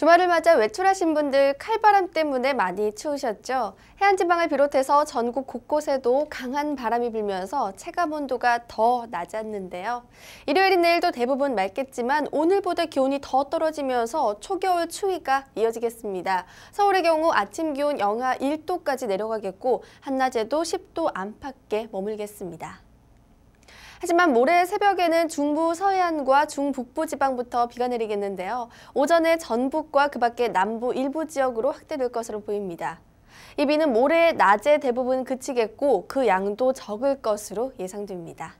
주말을 맞아 외출하신 분들 칼바람 때문에 많이 추우셨죠? 해안지방을 비롯해서 전국 곳곳에도 강한 바람이 불면서 체감 온도가 더 낮았는데요. 일요일인 내일도 대부분 맑겠지만 오늘보다 기온이 더 떨어지면서 초겨울 추위가 이어지겠습니다. 서울의 경우 아침 기온 영하 1도까지 내려가겠고 한낮에도 10도 안팎에 머물겠습니다. 하지만 모레 새벽에는 중부 서해안과 중북부 지방부터 비가 내리겠는데요. 오전에 전북과 그 밖에 남부 일부 지역으로 확대될 것으로 보입니다. 이 비는 모레 낮에 대부분 그치겠고 그 양도 적을 것으로 예상됩니다.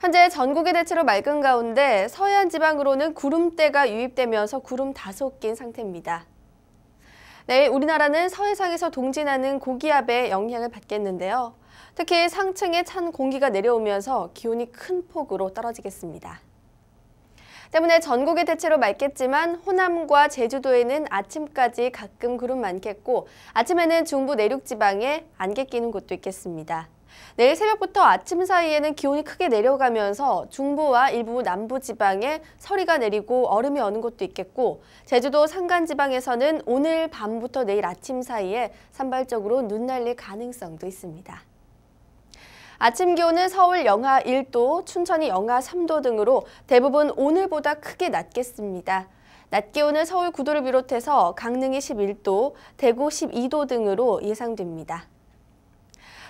현재 전국의 대체로 맑은 가운데 서해안 지방으로는 구름대가 유입되면서 구름 다소 낀 상태입니다. 내일 우리나라는 서해상에서 동진하는 고기압의 영향을 받겠는데요. 특히 상층에 찬 공기가 내려오면서 기온이 큰 폭으로 떨어지겠습니다. 때문에 전국이 대체로 맑겠지만 호남과 제주도에는 아침까지 가끔 구름 많겠고 아침에는 중부 내륙 지방에 안개 끼는 곳도 있겠습니다. 내일 새벽부터 아침 사이에는 기온이 크게 내려가면서 중부와 일부 남부 지방에 서리가 내리고 얼음이 어는 곳도 있겠고 제주도 산간 지방에서는 오늘 밤부터 내일 아침 사이에 산발적으로 눈 날릴 가능성도 있습니다. 아침 기온은 서울 영하 1도, 춘천이 영하 3도 등으로 대부분 오늘보다 크게 낮겠습니다. 낮 기온은 서울 9도를 비롯해서 강릉이 11도, 대구 12도 등으로 예상됩니다.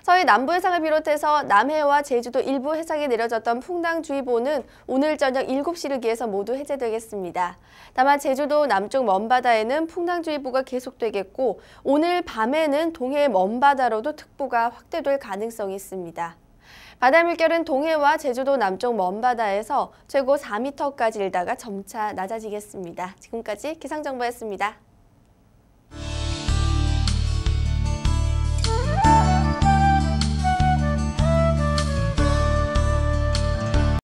서해 남부 해상을 비롯해서 남해와 제주도 일부 해상에 내려졌던 풍랑주의보는 오늘 저녁 7시를 기해서 모두 해제되겠습니다. 다만 제주도 남쪽 먼바다에는 풍랑주의보가 계속되겠고 오늘 밤에는 동해 먼바다로도 특보가 확대될 가능성이 있습니다. 바다 물결은 동해와 제주도 남쪽 먼바다에서 최고 4m까지 일다가 점차 낮아지겠습니다. 지금까지 기상정보였습니다.